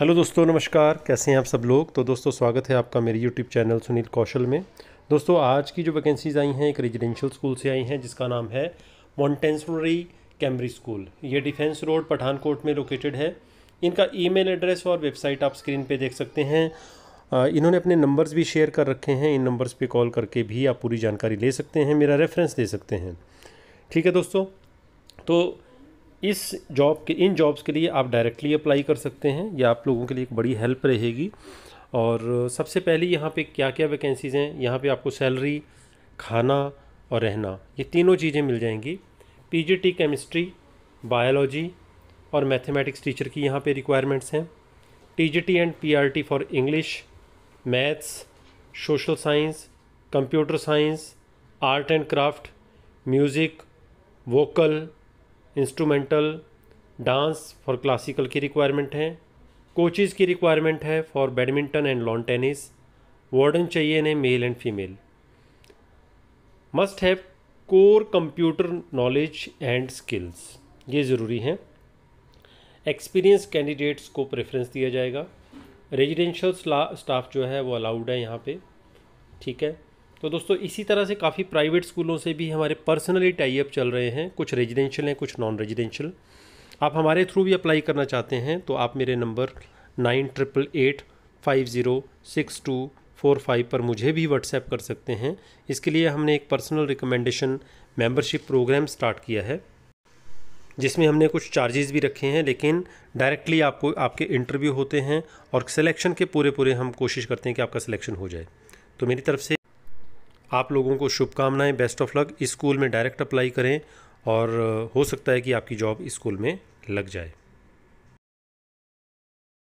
hello दोस्तों नमस्कार कैसे हैं आप सब लोग तो दोस्तों स्वागत है आपका मेरे यूट्यूब चैनल सुनील कौशल में दोस्तों आज की जो वैकेंसीज़ आई हैं एक रेजिडेंशियल स्कूल से आई हैं जिसका नाम है मॉन्टेंसरी कैम्ब्रिज स्कूल ये डिफेंस रोड पठानकोट में लोकेटेड है इनका ईमेल एड्रेस और वेबसाइट आप स्क्रीन पर देख सकते हैं इन्होंने अपने नंबर्स भी शेयर कर रखे हैं इन नंबर्स पर कॉल करके भी आप पूरी जानकारी ले सकते हैं मेरा रेफरेंस दे सकते हैं ठीक है दोस्तों तो इस जॉब के इन जॉब्स के लिए आप डायरेक्टली अप्लाई कर सकते हैं ये आप लोगों के लिए एक बड़ी हेल्प रहेगी और सबसे पहले यहाँ पे क्या क्या वैकेंसीज़ हैं यहाँ पे आपको सैलरी खाना और रहना ये तीनों चीज़ें मिल जाएंगी पीजीटी केमिस्ट्री बायोलॉजी और मैथमेटिक्स टीचर की यहाँ पे रिक्वायरमेंट्स हैं TGT and PRT for English maths social science computer science art and craft music vocal instrumental dance for classical की रिक्वायरमेंट है कोचिज़ की रिक्वायरमेंट है for badminton and lawn tennis warden चाहिए ने male and female must have core computer knowledge and skills ये ज़रूरी हैं experience candidates को प्रेफरेंस दिया जाएगा रेजिडेंशियल स्टाफ जो है वो अलाउड है यहाँ पे ठीक है तो दोस्तों इसी तरह से काफ़ी प्राइवेट स्कूलों से भी हमारे पर्सनली टाइप चल रहे हैं कुछ रेजिडेंशियल हैं कुछ नॉन रेजिडेंशियल आप हमारे थ्रू भी अप्लाई करना चाहते हैं तो आप मेरे number nine triple eight five zero six two four five पर मुझे भी व्हाट्सएप कर सकते हैं इसके लिए हमने एक personal recommendation membership programme start किया है जिसमें हमने कुछ चार्जेस भी रखे हैं लेकिन डायरेक्टली आपको आपके इंटरव्यू होते हैं और सिलेक्शन के पूरे पूरे हम कोशिश करते हैं कि आपका सिलेक्शन हो जाए तो मेरी तरफ से आप लोगों को शुभकामनाएं बेस्ट ऑफ लक स्कूल में डायरेक्ट अप्लाई करें और हो सकता है कि आपकी जॉब स्कूल में लग जाए